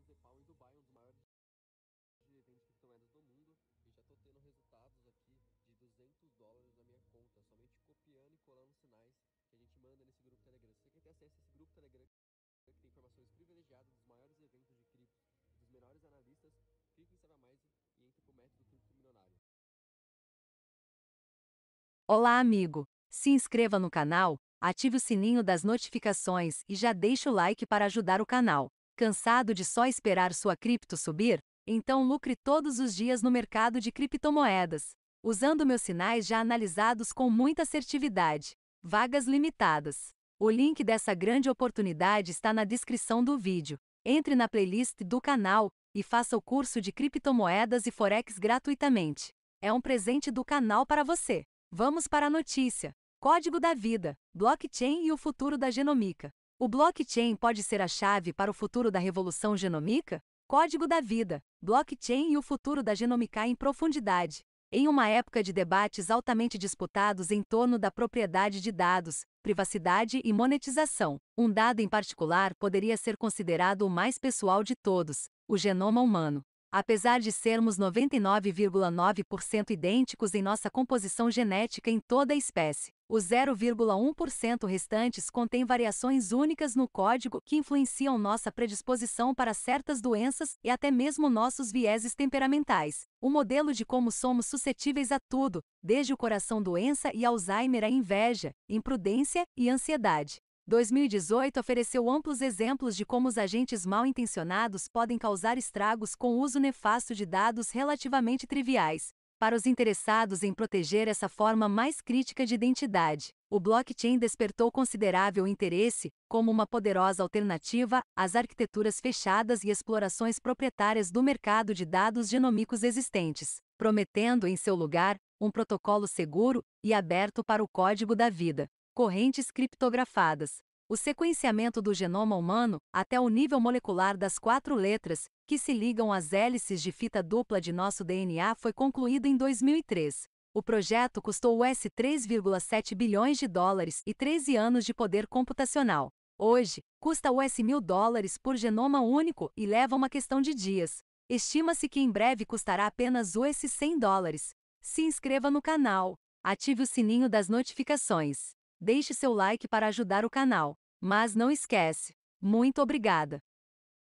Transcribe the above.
Anzepal em Dubai, um dos maiores eventos criptomoedas do mundo, e já estou tendo resultados aqui de 200 dólares na minha conta, somente copiando e colando sinais que a gente manda nesse grupo Telegram. Se você quer ter acesso a esse grupo Telegram, que tem informações privilegiadas dos maiores eventos de cripto, dos melhores analistas, clique em Mais e entre para o método Cripto Milionário. Olá, amigo! Se inscreva no canal, ative o sininho das notificações e já deixe o like para ajudar o canal. Cansado de só esperar sua cripto subir? Então lucre todos os dias no mercado de criptomoedas, usando meus sinais já analisados com muita assertividade. Vagas limitadas. O link dessa grande oportunidade está na descrição do vídeo. Entre na playlist do canal e faça o curso de criptomoedas e forex gratuitamente. É um presente do canal para você. Vamos para a notícia. Código da vida, blockchain e o futuro da genomica. O blockchain pode ser a chave para o futuro da revolução genômica? Código da Vida: Blockchain e o futuro da genômica em profundidade. Em uma época de debates altamente disputados em torno da propriedade de dados, privacidade e monetização, um dado em particular poderia ser considerado o mais pessoal de todos: o genoma humano. Apesar de sermos 99,9% idênticos em nossa composição genética em toda a espécie, o 0,1% restantes contém variações únicas no código que influenciam nossa predisposição para certas doenças e até mesmo nossos vieses temperamentais. O modelo de como somos suscetíveis a tudo, desde o coração doença e Alzheimer à inveja, imprudência e ansiedade. 2018 ofereceu amplos exemplos de como os agentes mal intencionados podem causar estragos com o uso nefasto de dados relativamente triviais. Para os interessados em proteger essa forma mais crítica de identidade, o blockchain despertou considerável interesse, como uma poderosa alternativa às arquiteturas fechadas e explorações proprietárias do mercado de dados genômicos existentes, prometendo, em seu lugar, um protocolo seguro e aberto para o código da vida correntes criptografadas, o sequenciamento do genoma humano até o nível molecular das quatro letras, que se ligam às hélices de fita dupla de nosso DNA, foi concluído em 2003. O projeto custou US 3,7 bilhões de dólares e 13 anos de poder computacional. Hoje, custa US mil dólares por genoma único e leva uma questão de dias. Estima-se que em breve custará apenas US 100 dólares. Se inscreva no canal, ative o sininho das notificações. Deixe seu like para ajudar o canal. Mas não esquece. Muito obrigada!